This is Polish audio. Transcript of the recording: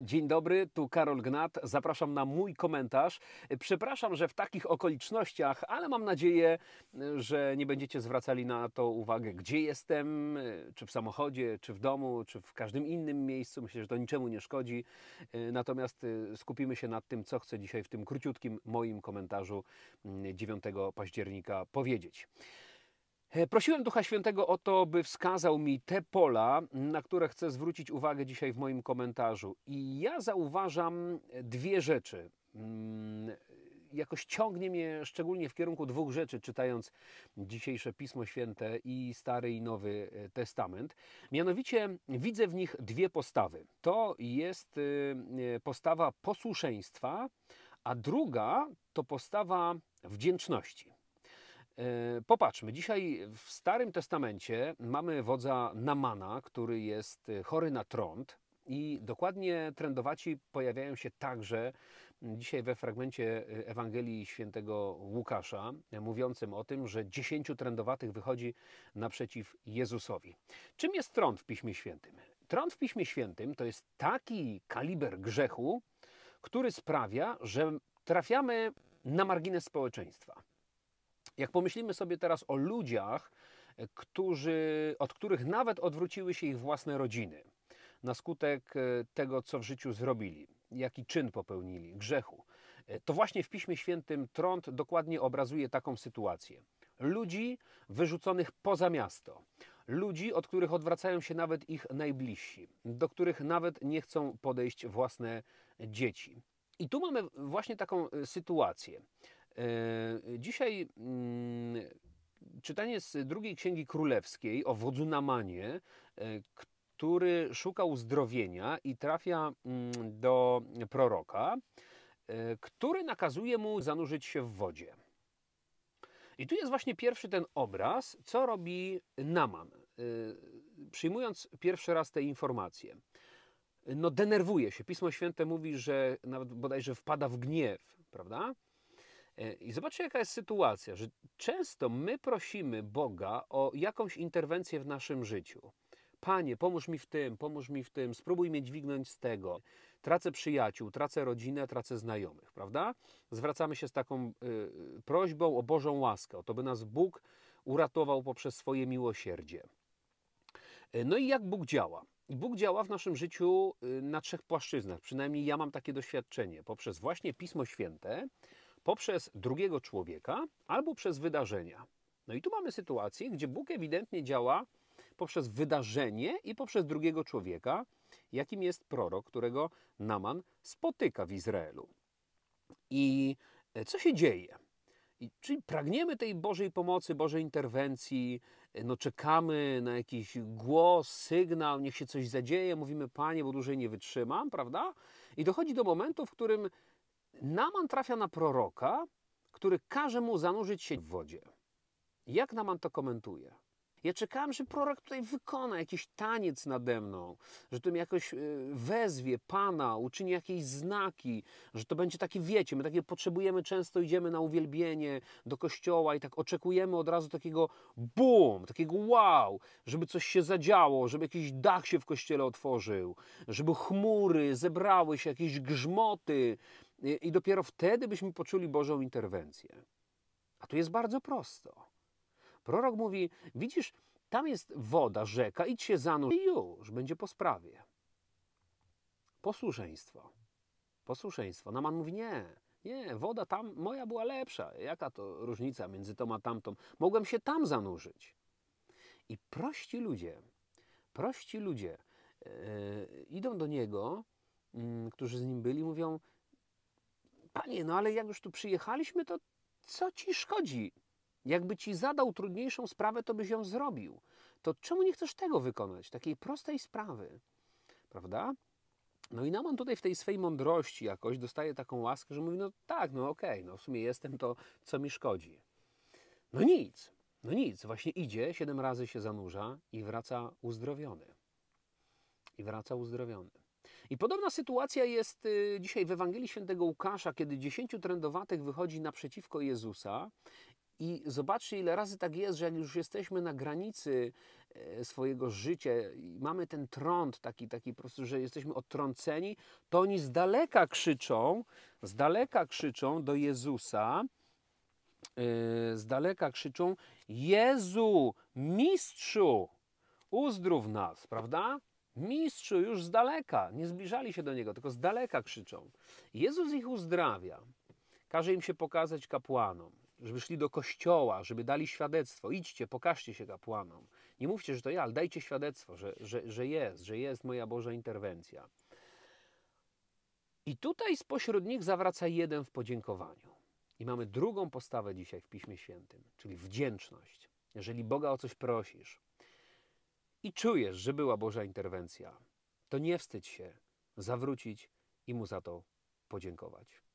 Dzień dobry, tu Karol Gnat. Zapraszam na mój komentarz. Przepraszam, że w takich okolicznościach, ale mam nadzieję, że nie będziecie zwracali na to uwagę, gdzie jestem, czy w samochodzie, czy w domu, czy w każdym innym miejscu. Myślę, że to niczemu nie szkodzi. Natomiast y, skupimy się nad tym, co chcę dzisiaj w tym króciutkim moim komentarzu 9 mm, października powiedzieć. E, prosiłem Ducha Świętego o to, by wskazał mi te pola, na które chcę zwrócić uwagę dzisiaj w moim komentarzu. I ja zauważam dwie rzeczy. Mm, jakoś ciągnie mnie szczególnie w kierunku dwóch rzeczy, czytając dzisiejsze Pismo Święte i Stary i Nowy e, Testament. Mianowicie widzę w nich dwie postawy. To jest y, e, postawa posłuszeństwa, a druga to postawa wdzięczności. E, popatrzmy, dzisiaj w Starym Testamencie mamy wodza Namana, który jest e, chory na trąd. I dokładnie trędowaci pojawiają się także dzisiaj we fragmencie e, Ewangelii Świętego Łukasza, mówiącym o tym, że dziesięciu trędowatych wychodzi naprzeciw Jezusowi. Czym jest trąd w Piśmie Świętym? Trąd w Piśmie Świętym to jest taki kaliber grzechu, który sprawia, że trafiamy na margines społeczeństwa. Jak pomyślimy sobie teraz o ludziach, e, którzy, od których nawet odwróciły się ich własne rodziny na skutek e, tego, co w życiu zrobili, jaki czyn popełnili, grzechu, e, to właśnie w Piśmie Świętym trąd dokładnie obrazuje taką sytuację. Ludzi wyrzuconych poza miasto, ludzi, od których odwracają się nawet ich najbliżsi, do których nawet nie chcą podejść własne dzieci. I tu mamy właśnie taką sytuację. E, dzisiaj mm, czytanie z drugiej księgi królewskiej o wodzu Namanie, e, który szuka uzdrowienia i trafia mm, do proroka, e, który nakazuje mu zanurzyć się w wodzie. I tu jest właśnie pierwszy ten obraz, co robi Naman, przyjmując pierwszy raz te informacje. No, denerwuje się. Pismo Święte mówi, że nawet bodajże wpada w gniew, prawda? E, I zobaczcie, jaka jest sytuacja, że często my prosimy Boga o jakąś interwencję w naszym życiu. Panie, pomóż mi w tym, pomóż mi w tym, spróbuj mnie dźwignąć z tego. Tracę przyjaciół, tracę rodzinę, tracę znajomych, prawda? Zwracamy się z taką y, prośbą o Bożą łaskę, o to, by nas Bóg uratował poprzez swoje miłosierdzie. E, no i jak Bóg działa? Bóg działa w naszym życiu na trzech płaszczyznach. Przynajmniej ja mam takie doświadczenie. Poprzez właśnie Pismo Święte, poprzez drugiego człowieka albo przez wydarzenia. No i tu mamy sytuację, gdzie Bóg ewidentnie działa poprzez wydarzenie i poprzez drugiego człowieka, jakim jest prorok, którego Naman spotyka w Izraelu. I e, co się dzieje? I, czyli pragniemy tej Bożej pomocy, Bożej interwencji, e, no czekamy na jakiś głos, sygnał, niech się coś zadzieje, mówimy Panie, bo dłużej nie wytrzymam, prawda? I dochodzi do momentu, w którym Naman trafia na proroka, który każe mu zanurzyć się w wodzie. Jak Naman to komentuje? Ja czekałem, że prorok tutaj wykona jakiś taniec nade mną, że tym jakoś e, wezwie Pana, uczyni jakieś znaki, że to będzie takie, wiecie, my takie potrzebujemy, często idziemy na uwielbienie do kościoła i tak oczekujemy od razu takiego boom, takiego wow, żeby coś się zadziało, żeby jakiś dach się w kościele otworzył, żeby chmury zebrały się, jakieś grzmoty, Y, I dopiero wtedy byśmy poczuli Bożą interwencję. A tu jest bardzo prosto. Prorok mówi: Widzisz, tam jest woda, rzeka, idź się zanurz i już, będzie po sprawie. Posłuszeństwo. Posłuszeństwo. Naman mówi: Nie, nie, woda tam moja była lepsza. Jaka to różnica między tą a tamtą? Mogłem się tam zanurzyć. I prości ludzie, prości ludzie yy, idą do niego, yy, którzy z nim byli, mówią: Panie, no ale jak już tu przyjechaliśmy, to co ci szkodzi? Jakby ci zadał trudniejszą sprawę, to byś ją zrobił. To czemu nie chcesz tego wykonać? Takiej prostej sprawy. Prawda? No i Naman tutaj w tej swej mądrości jakoś dostaje taką łaskę, że mówi, no tak, no okej, okay, no w sumie jestem, to co mi szkodzi? No nic, no nic, właśnie idzie, siedem razy się zanurza i wraca uzdrowiony. I wraca uzdrowiony. I podobna sytuacja jest y, dzisiaj w Ewangelii Świętego Łukasza, kiedy dziesięciu trędowatych wychodzi naprzeciwko Jezusa i zobaczcie, ile razy tak jest, że jak już jesteśmy na granicy e, swojego życia, mamy ten trąd taki, taki po prostu, że jesteśmy odtrąceni, to oni z daleka krzyczą, z daleka krzyczą do Jezusa, e, z daleka krzyczą: Jezu, mistrzu, uzdrów nas, prawda? Mistrzu, już z daleka. Nie zbliżali się do niego, tylko z daleka krzyczą. Jezus ich uzdrawia. Każe im się pokazać kapłanom, żeby szli do kościoła, żeby dali świadectwo. Idźcie, pokażcie się kapłanom. Nie mówcie, że to ja, ale dajcie świadectwo, że, że, że jest, że jest moja Boża interwencja. I tutaj spośród nich zawraca jeden w podziękowaniu. I mamy drugą postawę dzisiaj w Piśmie Świętym, czyli wdzięczność. Jeżeli Boga o coś prosisz, i czujesz, że była Boża interwencja, to nie wstydź się zawrócić i mu za to podziękować.